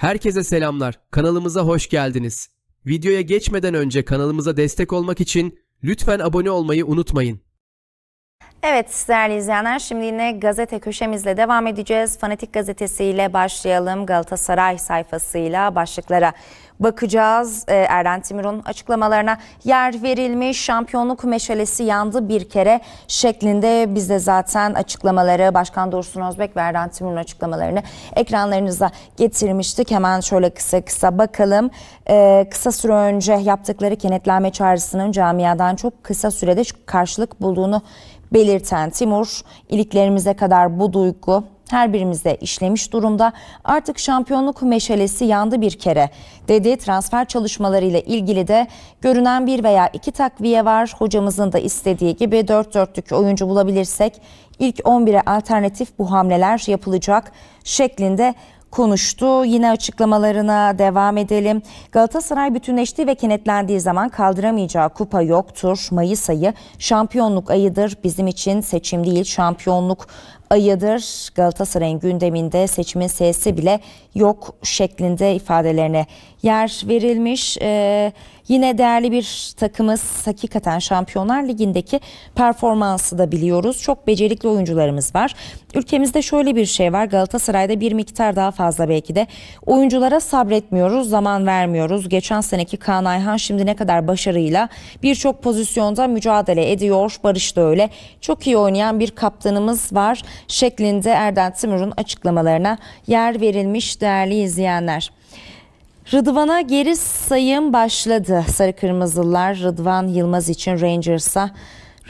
Herkese selamlar. Kanalımıza hoş geldiniz. Videoya geçmeden önce kanalımıza destek olmak için lütfen abone olmayı unutmayın. Evet değerli izleyenler şimdi yine gazete köşemizle devam edeceğiz. Fanatik gazetesiyle başlayalım Galatasaray sayfasıyla başlıklara bakacağız. Ee, Erden Timur'un açıklamalarına yer verilmiş şampiyonluk meşalesi yandı bir kere şeklinde bizde zaten açıklamaları Başkan Dursun Özbek ve Erden Timur'un açıklamalarını ekranlarınıza getirmiştik. Hemen şöyle kısa kısa bakalım. Ee, kısa süre önce yaptıkları kenetlenme çağrısının camiadan çok kısa sürede karşılık bulduğunu belirten Timur, iliklerimize kadar bu duygu her birimizde işlemiş durumda. Artık şampiyonluk meşalesi yandı bir kere dedi. Transfer çalışmalarıyla ilgili de görünen bir veya iki takviye var. Hocamızın da istediği gibi 4 dörtlük oyuncu bulabilirsek ilk 11'e alternatif bu hamleler yapılacak şeklinde konuştu. Yine açıklamalarına devam edelim. Galatasaray bütünleştiği ve kenetlendiği zaman kaldıramayacağı kupa yoktur. Mayıs ayı şampiyonluk ayıdır. Bizim için seçim değil şampiyonluk ayıdır. Galatasaray'ın gündeminde seçimin sesi bile yok şeklinde ifadelerine yer verilmiş. Ee, yine değerli bir takımız hakikaten Şampiyonlar Ligi'ndeki performansı da biliyoruz. Çok becerikli oyuncularımız var. Ülkemizde şöyle bir şey var. Galatasaray'da bir miktar daha fazla belki de oyunculara sabretmiyoruz, zaman vermiyoruz. Geçen seneki Kaan Ayhan şimdi ne kadar başarıyla birçok pozisyonda mücadele ediyor. Barış da öyle. Çok iyi oynayan bir kaptanımız var şeklinde Erdal Timur'un açıklamalarına yer verilmiş değerli izleyenler. Rıdvan'a geri sayım başladı. Sarı Kırmızılar Rıdvan Yılmaz için Rangers'a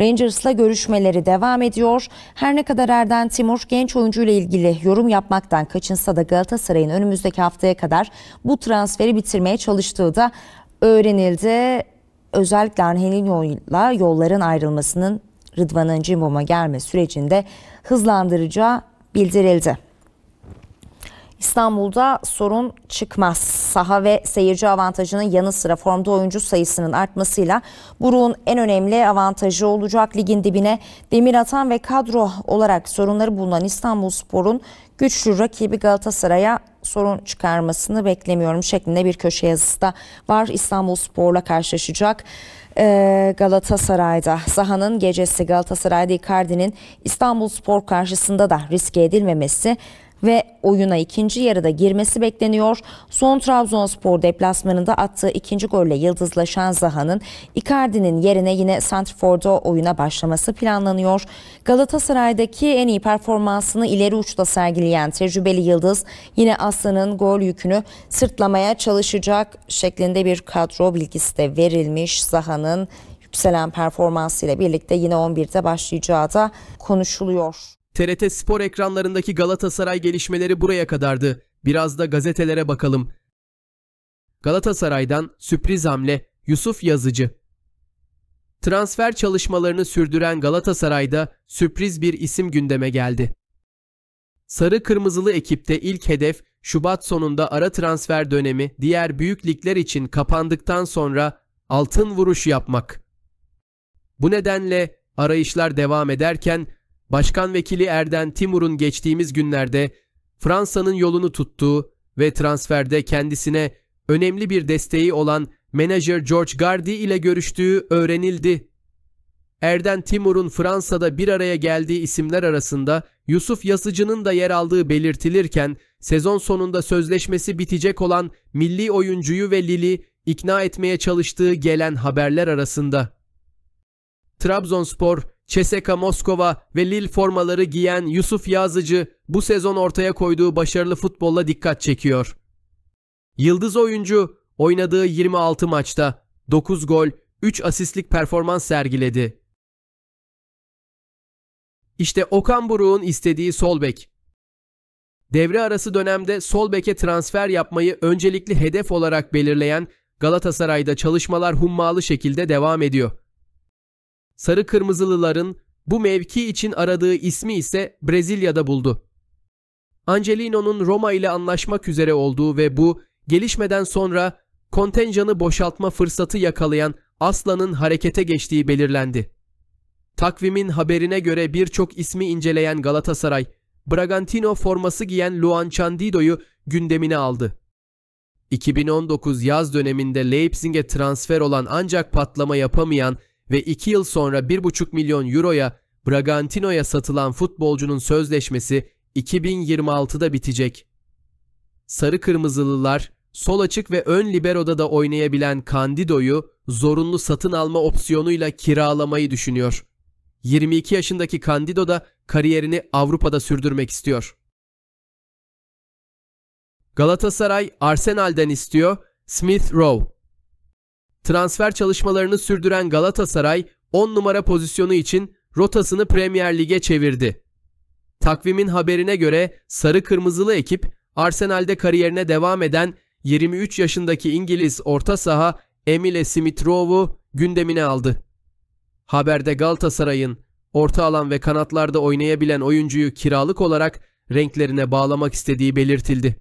Rangers'la görüşmeleri devam ediyor. Her ne kadar Erden Timur genç oyuncu ile ilgili yorum yapmaktan kaçınsa da Galatasaray'ın önümüzdeki haftaya kadar bu transferi bitirmeye çalıştığı da öğrenildi. Özellikle ile yolların ayrılmasının Rıdvan'ın Cimbom'a gelme sürecinde hızlandıracağı bildirildi. İstanbul'da sorun çıkmaz. Saha ve seyirci avantajının yanı sıra formda oyuncu sayısının artmasıyla Buruk'un en önemli avantajı olacak. Ligin dibine demir atan ve kadro olarak sorunları bulunan İstanbul Spor'un güçlü rakibi Galatasaray'a sorun çıkarmasını beklemiyorum şeklinde bir köşe yazısı da var. İstanbul Spor'la karşılaşacak. E, Galatasaray'da sahanın gecesi Galatasaray'da Icardi'nin İstanbul Spor karşısında da riske edilmemesi ve oyuna ikinci yarıda girmesi bekleniyor. Son Trabzonspor deplasmanında attığı ikinci golle yıldızlaşan Zaha'nın Icardi'nin yerine yine Santrfor'da oyuna başlaması planlanıyor. Galatasaray'daki en iyi performansını ileri uçta sergileyen tecrübeli Yıldız yine Aslan'ın gol yükünü sırtlamaya çalışacak şeklinde bir kadro bilgisi de verilmiş Zaha'nın yükselen performansıyla birlikte yine 11'de başlayacağı da konuşuluyor. TRT spor ekranlarındaki Galatasaray gelişmeleri buraya kadardı. Biraz da gazetelere bakalım. Galatasaray'dan sürpriz hamle Yusuf Yazıcı. Transfer çalışmalarını sürdüren Galatasaray'da sürpriz bir isim gündeme geldi. Sarı kırmızılı ekipte ilk hedef Şubat sonunda ara transfer dönemi diğer büyük ligler için kapandıktan sonra altın vuruş yapmak. Bu nedenle arayışlar devam ederken Başkan Vekili Erden Timur'un geçtiğimiz günlerde Fransa'nın yolunu tuttuğu ve transferde kendisine önemli bir desteği olan menajer George Gardi ile görüştüğü öğrenildi. Erden Timur'un Fransa'da bir araya geldiği isimler arasında Yusuf Yasıcı'nın da yer aldığı belirtilirken sezon sonunda sözleşmesi bitecek olan milli oyuncuyu ve Lili ikna etmeye çalıştığı gelen haberler arasında. Trabzonspor Çeseka Moskova ve Lille formaları giyen Yusuf Yazıcı bu sezon ortaya koyduğu başarılı futbolla dikkat çekiyor. Yıldız oyuncu oynadığı 26 maçta 9 gol, 3 asistlik performans sergiledi. İşte Okan Buruk'un istediği sol bek. Devre arası dönemde sol beke transfer yapmayı öncelikli hedef olarak belirleyen Galatasaray'da çalışmalar hummalı şekilde devam ediyor. Sarı Kırmızılıların bu mevki için aradığı ismi ise Brezilya'da buldu. Angelino'nun Roma ile anlaşmak üzere olduğu ve bu gelişmeden sonra kontenjanı boşaltma fırsatı yakalayan Aslan'ın harekete geçtiği belirlendi. Takvimin haberine göre birçok ismi inceleyen Galatasaray, Bragantino forması giyen Luan Candido'yu gündemine aldı. 2019 yaz döneminde Leipzig'e transfer olan ancak patlama yapamayan ve 2 yıl sonra 1,5 milyon euroya Bragantino'ya satılan futbolcunun sözleşmesi 2026'da bitecek. Sarı Kırmızılılar sol açık ve ön liberoda da oynayabilen Candido'yu zorunlu satın alma opsiyonuyla kiralamayı düşünüyor. 22 yaşındaki Candido da kariyerini Avrupa'da sürdürmek istiyor. Galatasaray Arsenal'den istiyor Smith Rowe. Transfer çalışmalarını sürdüren Galatasaray 10 numara pozisyonu için rotasını Premier Lig'e çevirdi. Takvimin haberine göre sarı kırmızılı ekip Arsenal'de kariyerine devam eden 23 yaşındaki İngiliz orta saha Emile Smith-Rowe'u gündemine aldı. Haberde Galatasaray'ın orta alan ve kanatlarda oynayabilen oyuncuyu kiralık olarak renklerine bağlamak istediği belirtildi.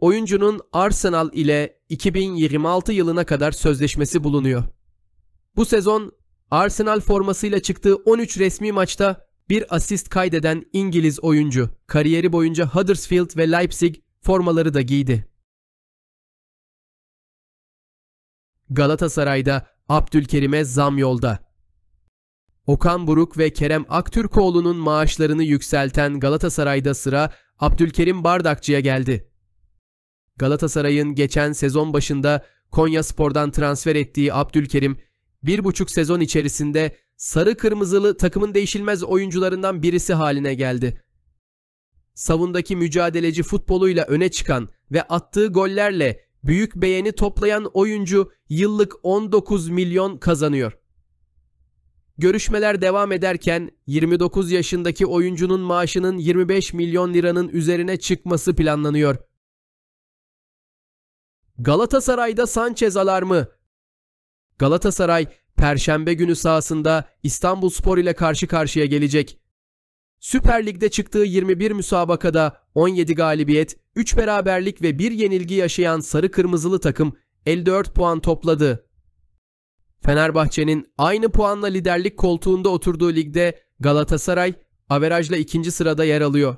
Oyuncunun Arsenal ile 2026 yılına kadar sözleşmesi bulunuyor. Bu sezon Arsenal formasıyla çıktığı 13 resmi maçta bir asist kaydeden İngiliz oyuncu. Kariyeri boyunca Huddersfield ve Leipzig formaları da giydi. Galatasaray'da Abdülkerim'e zam yolda. Okan Buruk ve Kerem Aktürkoğlu'nun maaşlarını yükselten Galatasaray'da sıra Abdülkerim Bardakçı'ya geldi. Galatasaray'ın geçen sezon başında Konya Spor'dan transfer ettiği Abdülkerim, bir buçuk sezon içerisinde sarı kırmızılı takımın değişilmez oyuncularından birisi haline geldi. Savundaki mücadeleci futboluyla öne çıkan ve attığı gollerle büyük beğeni toplayan oyuncu yıllık 19 milyon kazanıyor. Görüşmeler devam ederken 29 yaşındaki oyuncunun maaşının 25 milyon liranın üzerine çıkması planlanıyor. Galatasaray'da Sanchez alarmı. Galatasaray Perşembe günü sahasında İstanbulspor ile karşı karşıya gelecek. Süper Lig'de çıktığı 21 müsabakada 17 galibiyet, 3 beraberlik ve 1 yenilgi yaşayan sarı kırmızılı takım 54 puan topladı. Fenerbahçe'nin aynı puanla liderlik koltuğunda oturduğu ligde Galatasaray averajla ikinci sırada yer alıyor.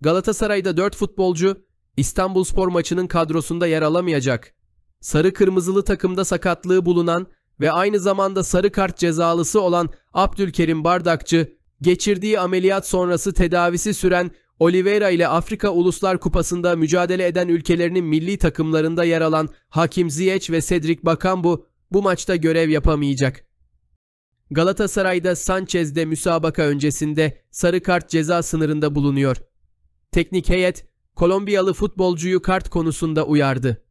Galatasaray'da 4 futbolcu İstanbulspor maçının kadrosunda yer alamayacak. Sarı kırmızılı takımda sakatlığı bulunan ve aynı zamanda sarı kart cezalısı olan Abdülkerim Bardakçı, geçirdiği ameliyat sonrası tedavisi süren Oliveira ile Afrika Uluslar Kupası'nda mücadele eden ülkelerinin milli takımlarında yer alan Hakim Ziyech ve Cedric Bakambu bu maçta görev yapamayacak. Galatasaray'da Sanchez de müsabaka öncesinde sarı kart ceza sınırında bulunuyor. Teknik heyet Kolombiyalı futbolcuyu kart konusunda uyardı.